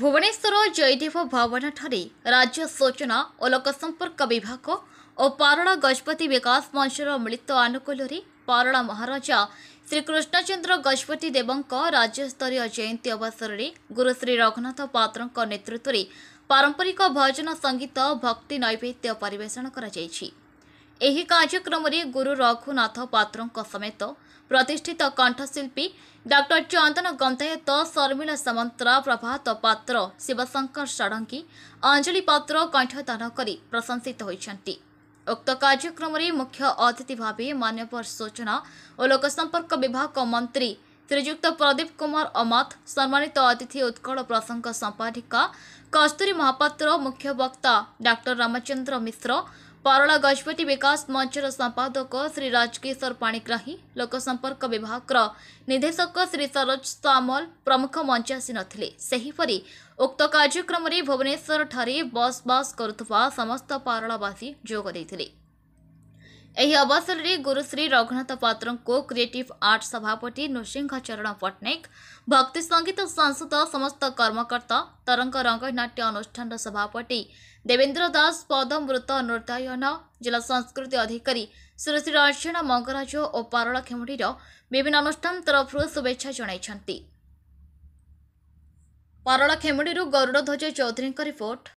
ଭୁବନେଶ୍ୱର ଜୟଦେବ ଭବନଠାରେ ରାଜ୍ୟ ସୂଚନା ଓ ଲୋକସମ୍ପର୍କ ବିଭାଗ ଓ ପାରଳା ଗଜପତି ବିକାଶ ମଞ୍ଚର ମିଳିତ ଆନୁକୂଲ୍ୟରେ ପାରଳା ମହାରାଜା ଶ୍ରୀକୃଷ୍ଣଚନ୍ଦ୍ର ଗଜପତି ଦେବଙ୍କ ରାଜ୍ୟସ୍ତରୀୟ ଜୟନ୍ତୀ ଅବସରରେ ଗୁରୁ ଶ୍ରୀ ରଘୁନାଥ ପାତ୍ରଙ୍କ ନେତୃତ୍ୱରେ ପାରମ୍ପରିକ ଭଜନ ସଙ୍ଗୀତ ଭକ୍ତି ନୈବେଦ୍ୟ ପରିବେଷଣ କରାଯାଇଛି ଏହି କାର୍ଯ୍ୟକ୍ରମରେ ଗୁରୁ ରଘୁନାଥ ପାତ୍ରଙ୍କ ସମେତ ପ୍ରତିଷ୍ଠିତ କଣ୍ଠଶିଳ୍ପୀ ଡକ୍ଟର ଚନ୍ଦନ ଗନ୍ତାୟତ ଶର୍ମିଳା ସାମନ୍ତରା ପ୍ରଭାତ ପାତ୍ର ଶିବଶଙ୍କର ଷଡ଼ଙ୍ଗୀ ଅଞ୍ଜଳି ପାତ୍ର କଣ୍ଠଦାନ କରି ପ୍ରଶଂସିତ ହୋଇଛନ୍ତି ଉକ୍ତ କାର୍ଯ୍ୟକ୍ରମରେ ମୁଖ୍ୟ ଅତିଥି ଭାବେ ମାନ୍ୟବର ସୂଚନା ଓ ଲୋକସମ୍ପର୍କ ବିଭାଗ ମନ୍ତ୍ରୀ ଶ୍ରୀଯୁକ୍ତ ପ୍ରଦୀପ କୁମାର ଅମାଥ ସମ୍ମାନିତ ଅତିଥି ଉତ୍କଳ ପ୍ରସଙ୍ଗ ସମ୍ପାଦିକା କସ୍ତୁରୀ ମହାପାତ୍ର ମୁଖ୍ୟ ବକ୍ତା ଡାକ୍ତର ରାମଚନ୍ଦ୍ର ମିଶ୍ର ପାରଳା ଗଜପତି ବିକାଶ ମଞ୍ଚର ସମ୍ପାଦକ ଶ୍ରୀ ରାଜକିଶୋର ପାଣିଗ୍ରାହୀ ଲୋକସମ୍ପର୍କ ବିଭାଗର ନିର୍ଦ୍ଦେଶକ ଶ୍ରୀ ସରୋଜ ସାମଲ ପ୍ରମୁଖ ମଞ୍ଚ ଆସିନଥିଲେ ସେହିପରି ଉକ୍ତ କାର୍ଯ୍ୟକ୍ରମରେ ଭୁବନେଶ୍ୱରଠାରେ ବସ୍ ବାସ୍ କରୁଥିବା ସମସ୍ତ ପାରଳାବାସୀ ଯୋଗ ଦେଇଥିଲେ ଏହି ଅବସରରେ ଗୁରୁଶ୍ରୀ ରଘୁନାଥ ପାତ୍ରଙ୍କୁ କ୍ରିଏଟିଭ୍ ଆର୍ଟ ସଭାପତି ନୃସିଂହ ଚରଣ ପଟ୍ଟନାୟକ ଭକ୍ତି ସଙ୍ଗୀତ ସଂସଦ ସମସ୍ତ କର୍ମକର୍ତ୍ତା ତରଙ୍ଗ ରଙ୍ଗନାଟ୍ୟ ଅନୁଷ୍ଠାନର ସଭାପତି ଦେବେନ୍ଦ୍ର ଦାସ ପଦମୃତ ନୃତ୍ୟାୟନ ଜିଲ୍ଲା ସଂସ୍କୃତି ଅଧିକାରୀ ଶ୍ରୀ ଶ୍ରୀ ଅର୍ଚ୍ଚଣ ମଙ୍ଗରାଜ ଓ ପାରଳକ୍ଷମୁଣ୍ଡିର ବିଭିନ୍ନ ଅନୁଷ୍ଠାନ ତରଫରୁ ଶୁଭେଚ୍ଛା ଜଣାଇଛନ୍ତି ପାରଳକ୍ଷମୁଣ୍ଡିରୁ ଗରୁଡ଼ଧ୍ୱଜ ଚୌଧୁରୀଙ୍କ ରିପୋର୍ଟ